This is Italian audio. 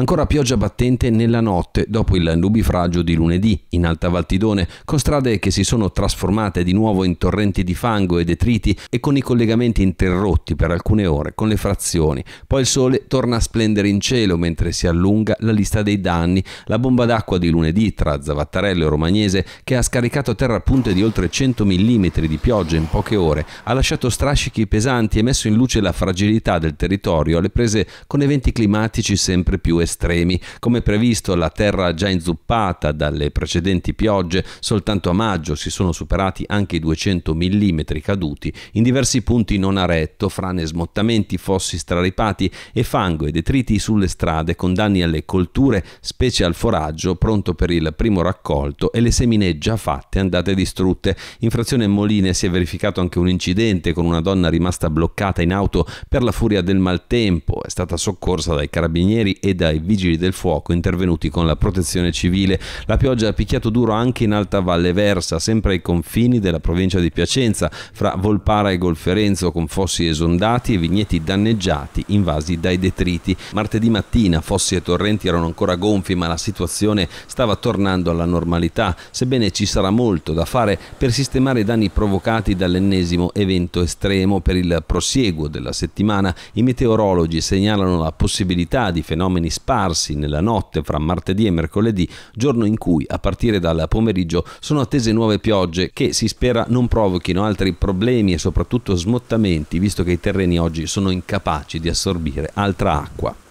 Ancora pioggia battente nella notte, dopo il nubifragio di lunedì, in Alta Valtidone, con strade che si sono trasformate di nuovo in torrenti di fango e detriti e con i collegamenti interrotti per alcune ore con le frazioni. Poi il sole torna a splendere in cielo mentre si allunga la lista dei danni. La bomba d'acqua di lunedì tra Zavattarello e Romagnese, che ha scaricato a terra punte di oltre 100 mm di pioggia in poche ore, ha lasciato strascichi pesanti e messo in luce la fragilità del territorio alle prese con eventi climatici sempre più estremi estremi. Come previsto, la terra già inzuppata dalle precedenti piogge, soltanto a maggio si sono superati anche i 200 mm caduti, in diversi punti non ha retto, frane smottamenti, fossi straripati e fango e detriti sulle strade con danni alle colture, specie al foraggio pronto per il primo raccolto e le semine già fatte andate distrutte. In frazione Moline si è verificato anche un incidente con una donna rimasta bloccata in auto per la furia del maltempo, è stata soccorsa dai carabinieri e da e vigili del fuoco intervenuti con la protezione civile. La pioggia ha picchiato duro anche in Alta Valle Versa, sempre ai confini della provincia di Piacenza, fra Volpara e Golferenzo, con fossi esondati e vigneti danneggiati, invasi dai detriti. Martedì mattina fossi e torrenti erano ancora gonfi, ma la situazione stava tornando alla normalità, sebbene ci sarà molto da fare per sistemare i danni provocati dall'ennesimo evento estremo. Per il prosieguo della settimana i meteorologi segnalano la possibilità di fenomeni speciali sparsi nella notte fra martedì e mercoledì, giorno in cui a partire dal pomeriggio sono attese nuove piogge che si spera non provochino altri problemi e soprattutto smottamenti, visto che i terreni oggi sono incapaci di assorbire altra acqua.